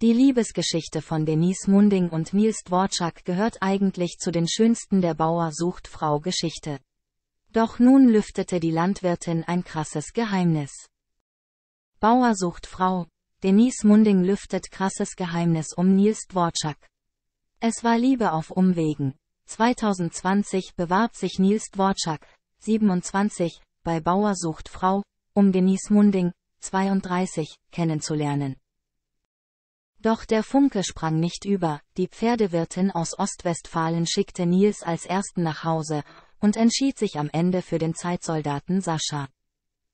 Die Liebesgeschichte von Denise Munding und Nils Dvorak gehört eigentlich zu den schönsten der Bauer sucht Frau Geschichte. Doch nun lüftete die Landwirtin ein krasses Geheimnis. Bauer sucht Frau. Denise Munding lüftet krasses Geheimnis um Nils Dvorak. Es war Liebe auf Umwegen. 2020 bewarb sich Nils Dvorak, 27, bei Bauer sucht Frau, um Denise Munding, 32, kennenzulernen. Doch der Funke sprang nicht über, die Pferdewirtin aus Ostwestfalen schickte Nils als ersten nach Hause und entschied sich am Ende für den Zeitsoldaten Sascha.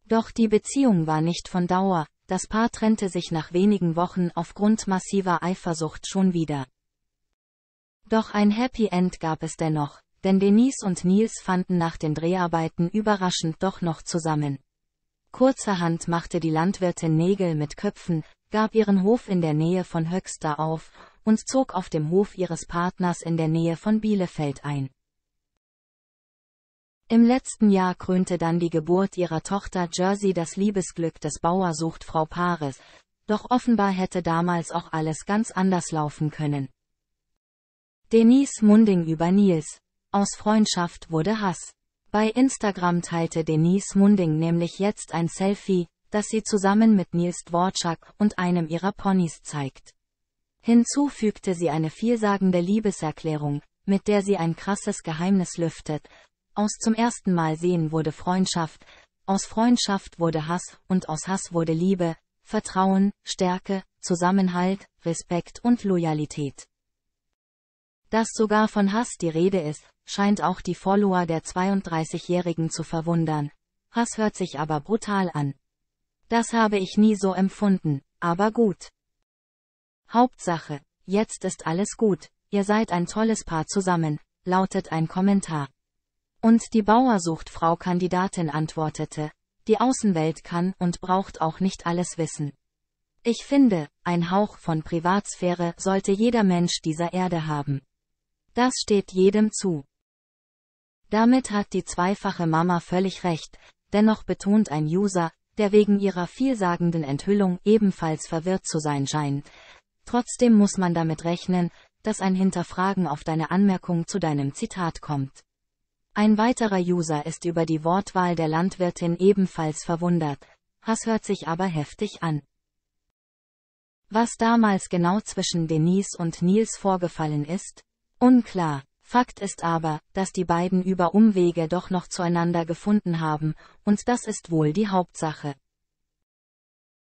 Doch die Beziehung war nicht von Dauer, das Paar trennte sich nach wenigen Wochen aufgrund massiver Eifersucht schon wieder. Doch ein Happy End gab es dennoch, denn Denise und Nils fanden nach den Dreharbeiten überraschend doch noch zusammen. Kurzerhand machte die Landwirtin Nägel mit Köpfen, gab ihren Hof in der Nähe von Höxter auf und zog auf dem Hof ihres Partners in der Nähe von Bielefeld ein. Im letzten Jahr krönte dann die Geburt ihrer Tochter Jersey das Liebesglück des Bauersucht Frau Paares, doch offenbar hätte damals auch alles ganz anders laufen können. Denise Munding über Nils. Aus Freundschaft wurde Hass. Bei Instagram teilte Denise Munding nämlich jetzt ein Selfie, das sie zusammen mit Nils Dvorak und einem ihrer Ponys zeigt. Hinzu fügte sie eine vielsagende Liebeserklärung, mit der sie ein krasses Geheimnis lüftet. Aus zum ersten Mal sehen wurde Freundschaft, aus Freundschaft wurde Hass und aus Hass wurde Liebe, Vertrauen, Stärke, Zusammenhalt, Respekt und Loyalität. Dass sogar von Hass die Rede ist, scheint auch die Follower der 32-Jährigen zu verwundern. Hass hört sich aber brutal an. Das habe ich nie so empfunden, aber gut. Hauptsache, jetzt ist alles gut, ihr seid ein tolles Paar zusammen, lautet ein Kommentar. Und die Bauersucht Frau kandidatin antwortete, die Außenwelt kann und braucht auch nicht alles wissen. Ich finde, ein Hauch von Privatsphäre sollte jeder Mensch dieser Erde haben. Das steht jedem zu. Damit hat die zweifache Mama völlig recht, dennoch betont ein User, der wegen ihrer vielsagenden Enthüllung ebenfalls verwirrt zu sein scheint. Trotzdem muss man damit rechnen, dass ein Hinterfragen auf deine Anmerkung zu deinem Zitat kommt. Ein weiterer User ist über die Wortwahl der Landwirtin ebenfalls verwundert, Hass hört sich aber heftig an. Was damals genau zwischen Denise und Nils vorgefallen ist? Unklar. Fakt ist aber, dass die beiden über Umwege doch noch zueinander gefunden haben, und das ist wohl die Hauptsache.